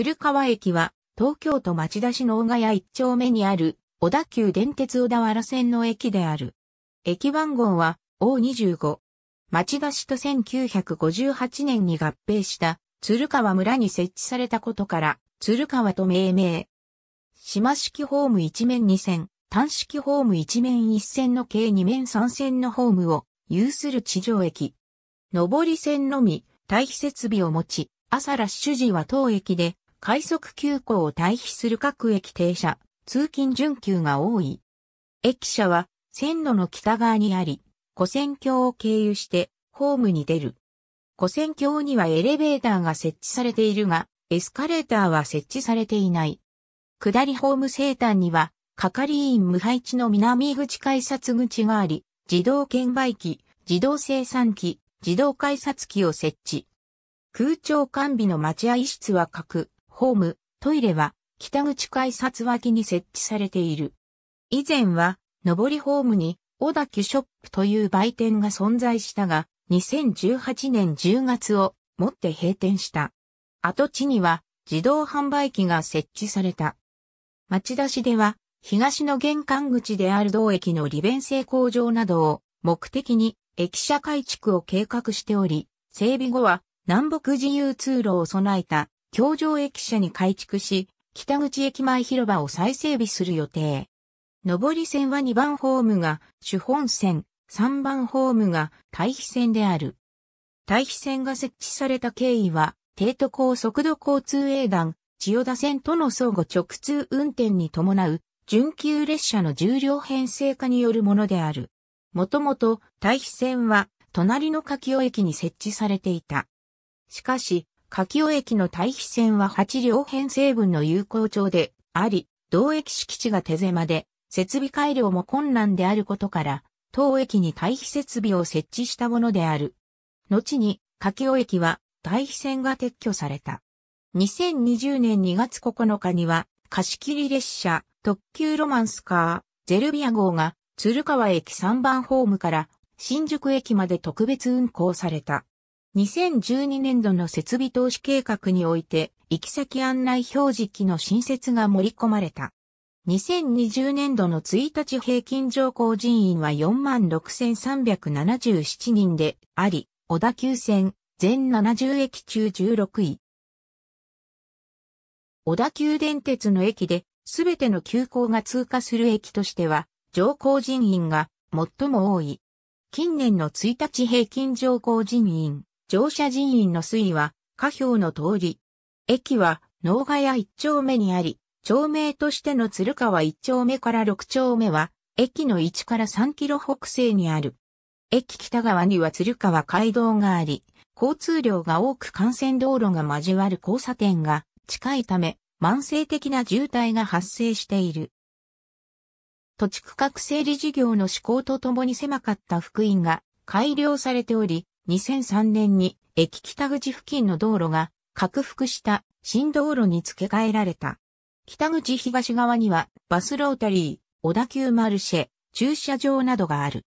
鶴川駅は、東京都町田市の大ヶ谷一丁目にある、小田急電鉄小田原線の駅である。駅番号は、O25。町田市と1958年に合併した、鶴川村に設置されたことから、鶴川と命名。島式ホーム一面二線、単式ホーム一面一線の計二面三線のホームを有する地上駅。上り線のみ、対比設備を持ち、朝ラッシュ時は当駅で快速急行を対比する各駅停車、通勤準急が多い。駅舎は線路の北側にあり、古線橋を経由してホームに出る。古線橋にはエレベーターが設置されているが、エスカレーターは設置されていない。下りホーム生誕には、係員無配置の南口改札口があり、自動券売機、自動生産機、自動改札機を設置。空調完備の待合室は各ホーム、トイレは北口改札脇に設置されている。以前は、上りホームに小田急ショップという売店が存在したが、2018年10月をもって閉店した。跡地には自動販売機が設置された。町田市では、東の玄関口である同駅の利便性向上などを目的に駅舎改築を計画しており、整備後は南北自由通路を備えた京城駅舎に改築し、北口駅前広場を再整備する予定。上り線は2番ホームが主本線、3番ホームが対比線である。対比線が設置された経緯は、帝都高速度交通営団、千代田線との相互直通運転に伴う、準急列車の重量編成化によるものである。もともと、対比線は、隣の柿尾駅に設置されていた。しかし、柿尾駅の対比線は8両編成分の有効調であり、同駅敷地が手狭で、設備改良も困難であることから、当駅に対比設備を設置したものである。後に、柿尾駅は、対比線が撤去された。2020年2月9日には、貸切列車、特急ロマンスカー、ゼルビア号が、鶴川駅3番ホームから、新宿駅まで特別運行された。2012年度の設備投資計画において、行き先案内表示機の新設が盛り込まれた。2020年度の1日平均乗降人員は46,377人であり、小田急線全70駅中16位。小田急電鉄の駅で、すべての急行が通過する駅としては、乗降人員が最も多い。近年の1日平均乗降人員、乗車人員の推移は下表の通り。駅は農ヶ谷一丁目にあり、町名としての鶴川一丁目から六丁目は、駅の1から3キロ北西にある。駅北側には鶴川街道があり、交通量が多く幹線道路が交わる交差点が近いため、慢性的な渋滞が発生している。土地区画整理事業の施行とともに狭かった福音が改良されており、2003年に駅北口付近の道路が拡幅した新道路に付け替えられた。北口東側にはバスロータリー、小田急マルシェ、駐車場などがある。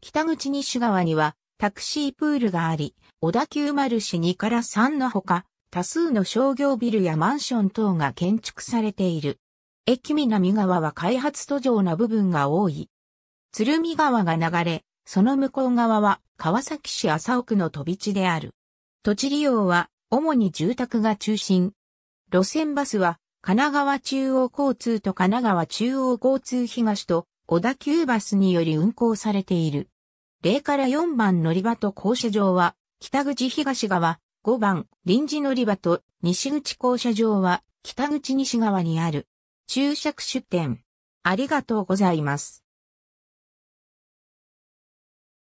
北口西側にはタクシープールがあり、小田急マルシェ2から3のほか、多数の商業ビルやマンション等が建築されている。駅南側は開発途上な部分が多い。鶴見川が流れ、その向こう側は川崎市麻生区の飛び地である。土地利用は主に住宅が中心。路線バスは神奈川中央交通と神奈川中央交通東と小田急バスにより運行されている。0から4番乗り場と校車場は北口東側、5番臨時乗り場と西口校車場は北口西側にある。注釈出店。ありがとうございます。